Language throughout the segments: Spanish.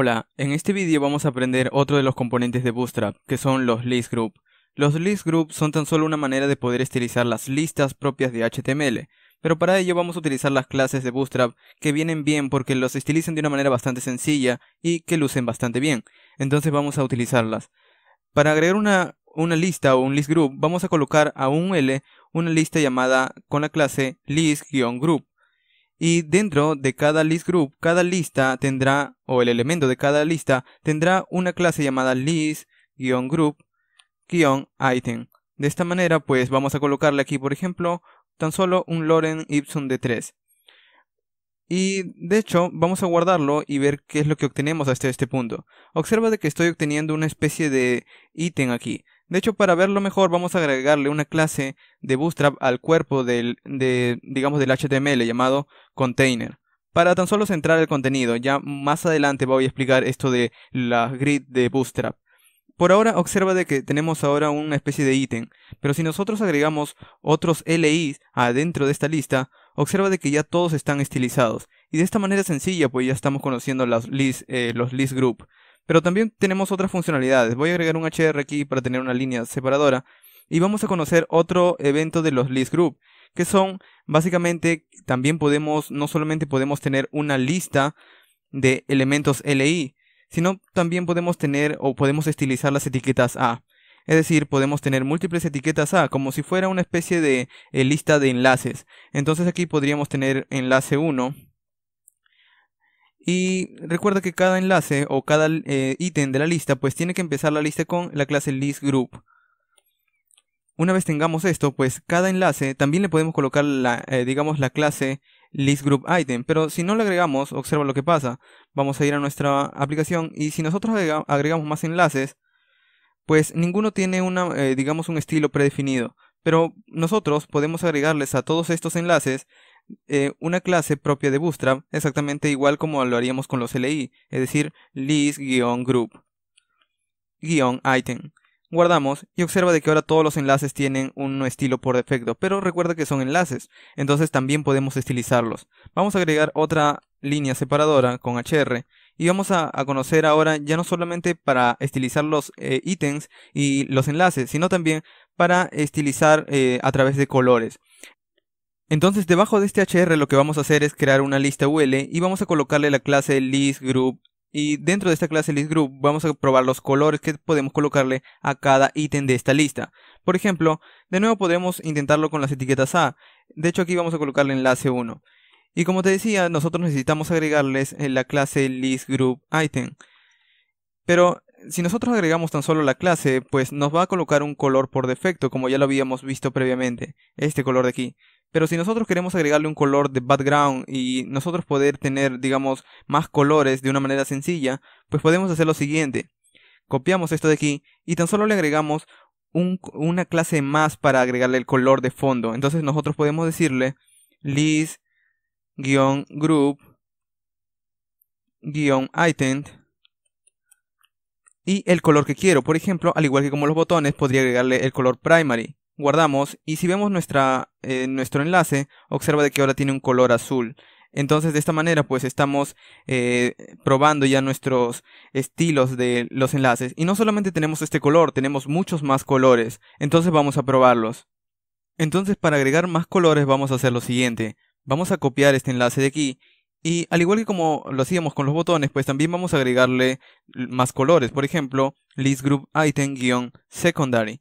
Hola, en este vídeo vamos a aprender otro de los componentes de Bootstrap, que son los list group. Los list group son tan solo una manera de poder estilizar las listas propias de HTML, pero para ello vamos a utilizar las clases de Bootstrap que vienen bien porque los estilizan de una manera bastante sencilla y que lucen bastante bien, entonces vamos a utilizarlas. Para agregar una, una lista o un list group, vamos a colocar a un L una lista llamada con la clase list-group y dentro de cada list group, cada lista tendrá, o el elemento de cada lista, tendrá una clase llamada list-group-item. De esta manera, pues vamos a colocarle aquí, por ejemplo, tan solo un Loren Ipsum de 3. Y de hecho, vamos a guardarlo y ver qué es lo que obtenemos hasta este punto. Observa de que estoy obteniendo una especie de ítem aquí. De hecho, para verlo mejor, vamos a agregarle una clase de Bootstrap al cuerpo del, digamos, del HTML llamado container. Para tan solo centrar el contenido, ya más adelante voy a explicar esto de la grid de Bootstrap. Por ahora observa de que tenemos ahora una especie de ítem, pero si nosotros agregamos otros li adentro de esta lista, observa de que ya todos están estilizados. Y de esta manera sencilla pues ya estamos conociendo eh, los list group. Pero también tenemos otras funcionalidades. Voy a agregar un HR aquí para tener una línea separadora. Y vamos a conocer otro evento de los list group, que son básicamente también podemos, no solamente podemos tener una lista de elementos LI, sino también podemos tener o podemos estilizar las etiquetas A. Es decir, podemos tener múltiples etiquetas A, como si fuera una especie de eh, lista de enlaces. Entonces aquí podríamos tener enlace 1, y recuerda que cada enlace o cada eh, ítem de la lista, pues tiene que empezar la lista con la clase list group. Una vez tengamos esto, pues cada enlace también le podemos colocar, la, eh, digamos, la clase list group item. Pero si no le agregamos, observa lo que pasa. Vamos a ir a nuestra aplicación y si nosotros agregamos más enlaces, pues ninguno tiene una, eh, digamos, un estilo predefinido. Pero nosotros podemos agregarles a todos estos enlaces eh, una clase propia de Bootstrap exactamente igual como lo haríamos con los LI, es decir, list-group-item. Guardamos y observa de que ahora todos los enlaces tienen un estilo por defecto, pero recuerda que son enlaces, entonces también podemos estilizarlos. Vamos a agregar otra línea separadora con HR y vamos a, conocer ahora ya no solamente para estilizar los eh, ítems y los enlaces, sino también para estilizar eh, a través de colores. Entonces debajo de este HR lo que vamos a hacer es crear una lista UL y vamos a colocarle la clase list group y dentro de esta clase list group vamos a probar los colores que podemos colocarle a cada ítem de esta lista. Por ejemplo, de nuevo podemos intentarlo con las etiquetas A. De hecho aquí vamos a colocarle enlace 1. Y como te decía, nosotros necesitamos agregarles eh, la clase list group item. Pero si nosotros agregamos tan solo la clase, pues nos va a colocar un color por defecto, como ya lo habíamos visto previamente, este color de aquí. Pero si nosotros queremos agregarle un color de background y nosotros poder tener, digamos, más colores de una manera sencilla, pues podemos hacer lo siguiente. Copiamos esto de aquí y tan solo le agregamos una clase más para agregarle el color de fondo. Entonces nosotros podemos decirle list-group-item y el color que quiero. Por ejemplo, al igual que como los botones, podría agregarle el color primary. Guardamos y si vemos nuestra, eh, nuestro enlace, observa de que ahora tiene un color azul. Entonces de esta manera pues estamos eh, probando ya nuestros estilos de los enlaces. Y no solamente tenemos este color, tenemos muchos más colores. Entonces vamos a probarlos. Entonces para agregar más colores vamos a hacer lo siguiente. Vamos a copiar este enlace de aquí y al igual que como lo hacíamos con los botones, pues también vamos a agregarle más colores. Por ejemplo, list group item-secondary.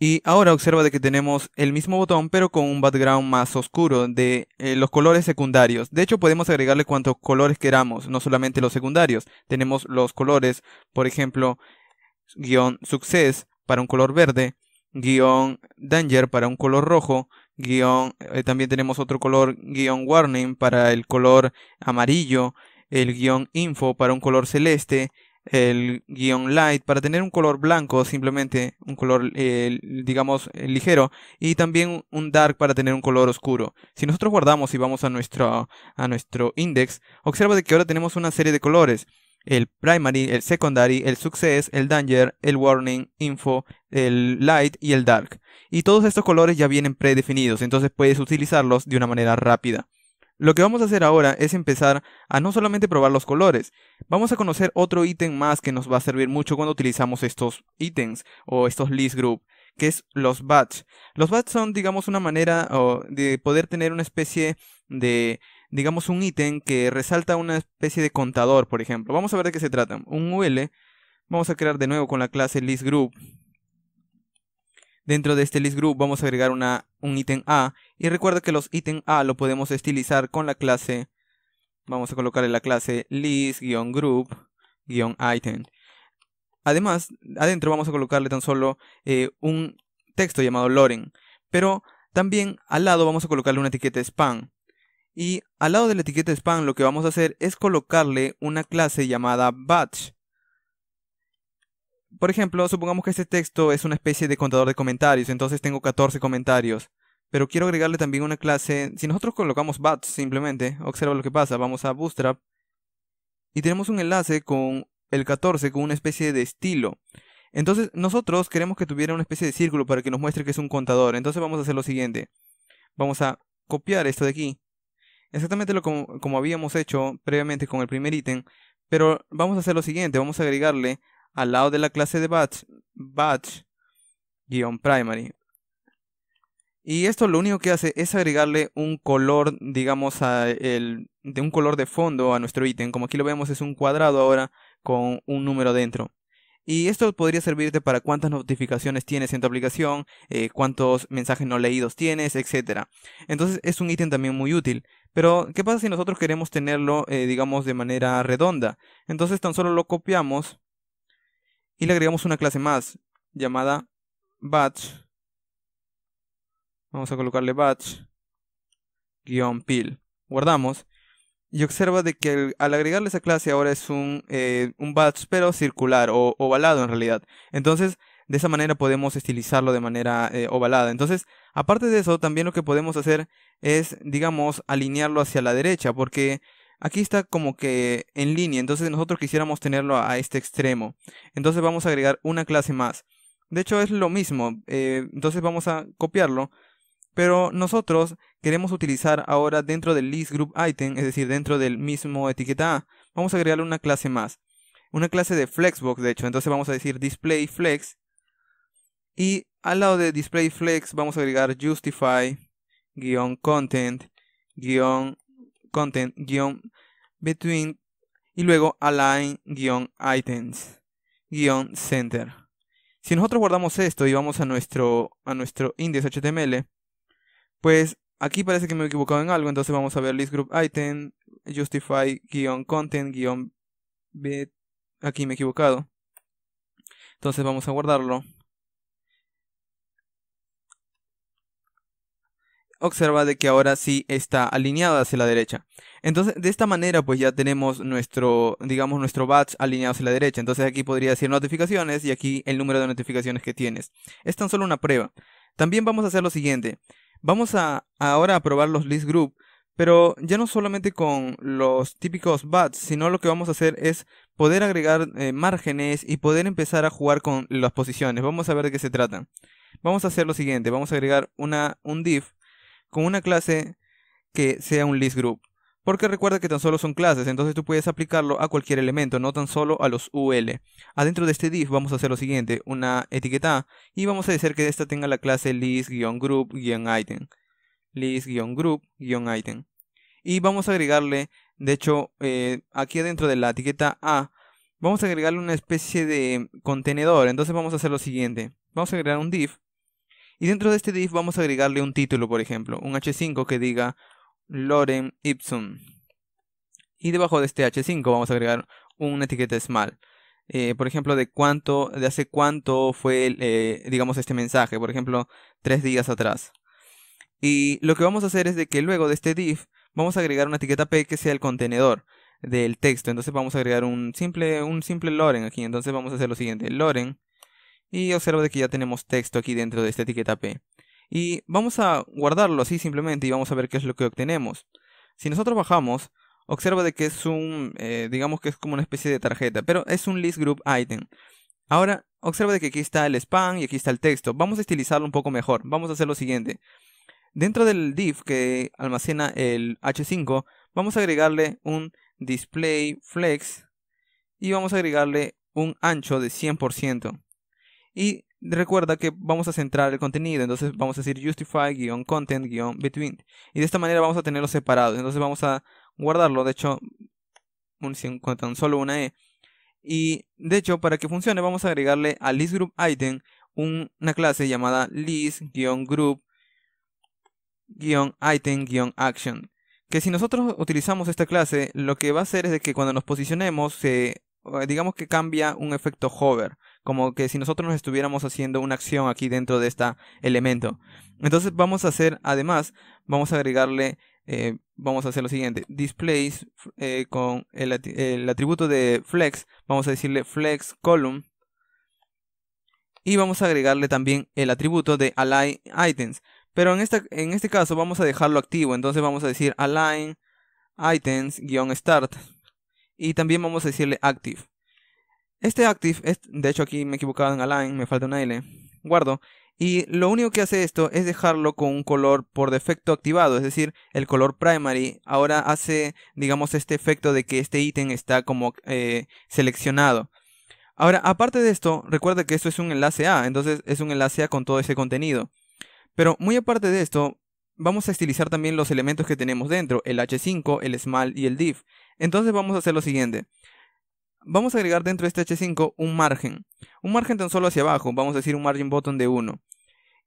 Y ahora observa de que tenemos el mismo botón pero con un background más oscuro de eh, los colores secundarios. De hecho podemos agregarle cuantos colores queramos, no solamente los secundarios. Tenemos los colores, por ejemplo, guión success para un color verde, guión danger para un color rojo, eh, también tenemos otro color guión warning para el color amarillo, el guión info para un color celeste, el guión light para tener un color blanco simplemente un color eh, digamos eh, ligero y también un dark para tener un color oscuro si nosotros guardamos y vamos a nuestro a nuestro index observa de que ahora tenemos una serie de colores el primary, el secondary, el success, el danger, el warning, info, el light y el dark. Y todos estos colores ya vienen predefinidos, entonces puedes utilizarlos de una manera rápida. Lo que vamos a hacer ahora es empezar a no solamente probar los colores, vamos a conocer otro ítem más que nos va a servir mucho cuando utilizamos estos ítems o estos list group, que es los batch. Los batch son, digamos, una manera de poder tener una especie de digamos, un ítem que resalta una especie de contador, por ejemplo. Vamos a ver de qué se trata. Un UL, vamos a crear de nuevo con la clase list group Dentro de este list group vamos a agregar una, un ítem A. Y recuerda que los ítem A lo podemos estilizar con la clase. Vamos a colocarle la clase list-group-item. Además, adentro vamos a colocarle tan solo eh, un texto llamado Loren. Pero también al lado vamos a colocarle una etiqueta span y al lado de la etiqueta Spam lo que vamos a hacer es colocarle una clase llamada batch. Por ejemplo, supongamos que este texto es una especie de contador de comentarios, entonces tengo 14 comentarios. Pero quiero agregarle también una clase, si nosotros colocamos batch simplemente, observa lo que pasa, vamos a Bootstrap y tenemos un enlace con el 14 con una especie de estilo. Entonces nosotros queremos que tuviera una especie de círculo para que nos muestre que es un contador. Entonces vamos a hacer lo siguiente. Vamos a copiar esto de aquí exactamente lo como, habíamos hecho previamente con el primer ítem, pero vamos a hacer lo siguiente, vamos a agregarle al lado de la clase de batch, batch-primary. Y esto lo único que hace es agregarle un color, digamos, a el, de un color de fondo a nuestro ítem. Como aquí lo vemos es un cuadrado ahora con un número dentro. Y esto podría servirte para cuántas notificaciones tienes en tu aplicación, eh, cuántos mensajes no leídos tienes, etc. Entonces es un ítem también muy útil. Pero, ¿qué pasa si nosotros queremos tenerlo, eh, digamos, de manera redonda? Entonces tan solo lo copiamos y le agregamos una clase más llamada batch. Vamos a colocarle batch pill Guardamos y observa de que al agregarle esa clase ahora es un, eh, un batch, pero circular o ovalado en realidad. Entonces, de esa manera podemos estilizarlo de manera eh, ovalada. Entonces, aparte de eso, también lo que podemos hacer es, digamos, alinearlo hacia la derecha, porque aquí está como que en línea, entonces nosotros quisiéramos tenerlo a este extremo. Entonces vamos a agregar una clase más. De hecho es lo mismo, eh, entonces vamos a copiarlo pero nosotros queremos utilizar ahora dentro del list group item, es decir, dentro del mismo etiqueta A, vamos a agregarle una clase más. Una clase de flexbox, de hecho. Entonces vamos a decir display flex. Y al lado de display flex vamos a agregar justify content content between y luego align items center. Si nosotros guardamos esto y vamos a nuestro, a nuestro index.html, pues aquí parece que me he equivocado en algo, entonces vamos a ver list group item, justify content bit Aquí me he equivocado. Entonces vamos a guardarlo. Observa de que ahora sí está alineado hacia la derecha. Entonces, de esta manera, pues ya tenemos nuestro, digamos, nuestro batch alineado hacia la derecha. Entonces aquí podría decir notificaciones y aquí el número de notificaciones que tienes. Es tan solo una prueba. También vamos a hacer lo siguiente. Vamos a ahora a probar los list group, pero ya no solamente con los típicos bats, sino lo que vamos a hacer es poder agregar eh, márgenes y poder empezar a jugar con las posiciones. Vamos a ver de qué se trata. Vamos a hacer lo siguiente, vamos a agregar una, un div con una clase que sea un list group. Porque recuerda que tan solo son clases, entonces tú puedes aplicarlo a cualquier elemento, no tan solo a los UL. Adentro de este div vamos a hacer lo siguiente, una etiqueta y vamos a decir que esta tenga la clase list-group-item. List-group-item. Y vamos a agregarle, de hecho, eh, aquí adentro de la etiqueta A, vamos a agregarle una especie de contenedor. Entonces vamos a hacer lo siguiente. Vamos a agregar un div. Y dentro de este div vamos a agregarle un título, por ejemplo, un h5 que diga lorem ipsum. Y debajo de este h5 vamos a agregar una etiqueta small. Eh, por ejemplo, de cuánto, de hace cuánto fue, eh, digamos, este mensaje, por ejemplo, tres días atrás. Y lo que vamos a hacer es de que luego de este div vamos a agregar una etiqueta p que sea el contenedor del texto. Entonces vamos a agregar un simple, un simple loren aquí. Entonces vamos a hacer lo siguiente, loren. Y observa de que ya tenemos texto aquí dentro de esta etiqueta p. Y vamos a guardarlo así simplemente y vamos a ver qué es lo que obtenemos. Si nosotros bajamos, observa de que es un, eh, digamos que es como una especie de tarjeta, pero es un list group item. Ahora, observa de que aquí está el span y aquí está el texto. Vamos a estilizarlo un poco mejor. Vamos a hacer lo siguiente. Dentro del div que almacena el H5, vamos a agregarle un display flex y vamos a agregarle un ancho de 100%. Y Recuerda que vamos a centrar el contenido, entonces vamos a decir justify-content-between. Y de esta manera vamos a tenerlo separados, entonces vamos a guardarlo, de hecho, un, con tan solo una E. Y de hecho, para que funcione, vamos a agregarle a listGroupItem una clase llamada list-group-item-action. Que si nosotros utilizamos esta clase, lo que va a hacer es de que cuando nos posicionemos, se, digamos que cambia un efecto hover como que si nosotros nos estuviéramos haciendo una acción aquí dentro de este elemento. Entonces vamos a hacer, además, vamos a agregarle, eh, vamos a hacer lo siguiente, displays eh, con el, atributo de flex, vamos a decirle flex column, y vamos a agregarle también el atributo de align items. Pero en, esta, en este caso vamos a dejarlo activo, entonces vamos a decir align items-start y también vamos a decirle active. Este active, es, de hecho aquí me he equivocado en align, me falta una L, guardo. Y lo único que hace esto es dejarlo con un color por defecto activado, es decir, el color primary ahora hace, digamos, este efecto de que este ítem está como eh, seleccionado. Ahora, aparte de esto, recuerda que esto es un enlace A, entonces es un enlace A con todo ese contenido. Pero muy aparte de esto, vamos a estilizar también los elementos que tenemos dentro, el H5, el Small y el Div. Entonces vamos a hacer lo siguiente. Vamos a agregar dentro de este H5 un margen. Un margen tan solo hacia abajo, vamos a decir un margin button de 1.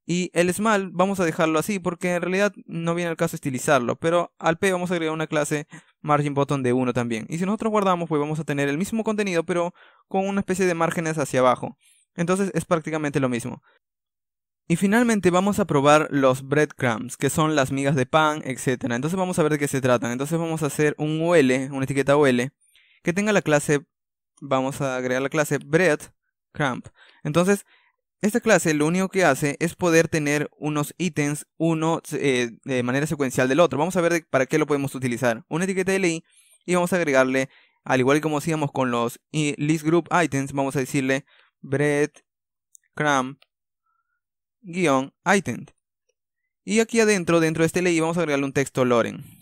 Y el small vamos a dejarlo así porque en realidad no viene el caso estilizarlo. Pero al P vamos a agregar una clase margin button de 1 también. Y si nosotros guardamos pues vamos a tener el mismo contenido pero con una especie de márgenes hacia abajo. Entonces es prácticamente lo mismo. Y finalmente vamos a probar los breadcrumbs, que son las migas de pan, etc. Entonces vamos a ver de qué se tratan. Entonces vamos a hacer un UL, una etiqueta UL, que tenga la clase vamos a agregar la clase Bread Entonces, esta clase lo único que hace es poder tener unos ítems uno eh, de manera secuencial del otro. Vamos a ver para qué lo podemos utilizar. Una etiqueta li y vamos a agregarle, al igual que como hacíamos con los list group items, vamos a decirle Bread item. Y aquí adentro, dentro de este ley, vamos a agregarle un texto loren.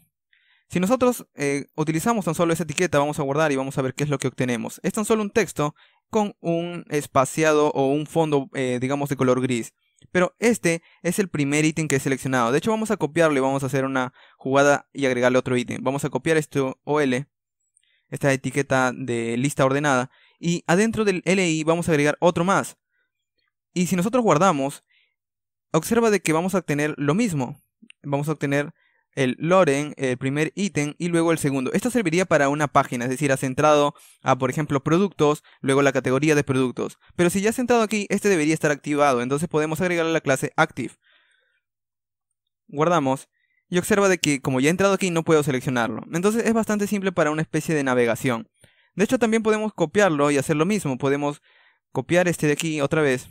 Si nosotros eh, utilizamos tan solo esa etiqueta, vamos a guardar y vamos a ver qué es lo que obtenemos. Es tan solo un texto con un espaciado o un fondo, eh, digamos, de color gris. Pero este es el primer ítem que he seleccionado. De hecho, vamos a copiarlo y vamos a hacer una jugada y agregarle otro ítem. Vamos a copiar esto OL, esta etiqueta de lista ordenada. Y adentro del LI vamos a agregar otro más. Y si nosotros guardamos, observa de que vamos a obtener lo mismo. Vamos a obtener el Loren, el primer ítem y luego el segundo. Esto serviría para una página, es decir, has entrado a, por ejemplo, productos, luego la categoría de productos. Pero si ya has entrado aquí, este debería estar activado, entonces podemos agregarle la clase active. Guardamos y observa de que como ya he entrado aquí no puedo seleccionarlo. Entonces es bastante simple para una especie de navegación. De hecho también podemos copiarlo y hacer lo mismo. Podemos copiar este de aquí otra vez.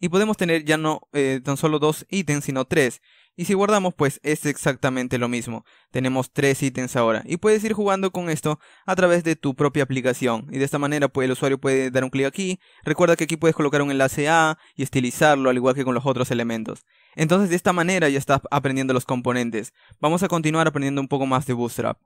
Y podemos tener ya no eh, tan solo dos ítems, sino tres. Y si guardamos, pues es exactamente lo mismo. Tenemos tres ítems ahora. Y puedes ir jugando con esto a través de tu propia aplicación. Y de esta manera pues, el usuario puede dar un clic aquí. Recuerda que aquí puedes colocar un enlace A y estilizarlo, al igual que con los otros elementos. Entonces de esta manera ya estás aprendiendo los componentes. Vamos a continuar aprendiendo un poco más de Bootstrap.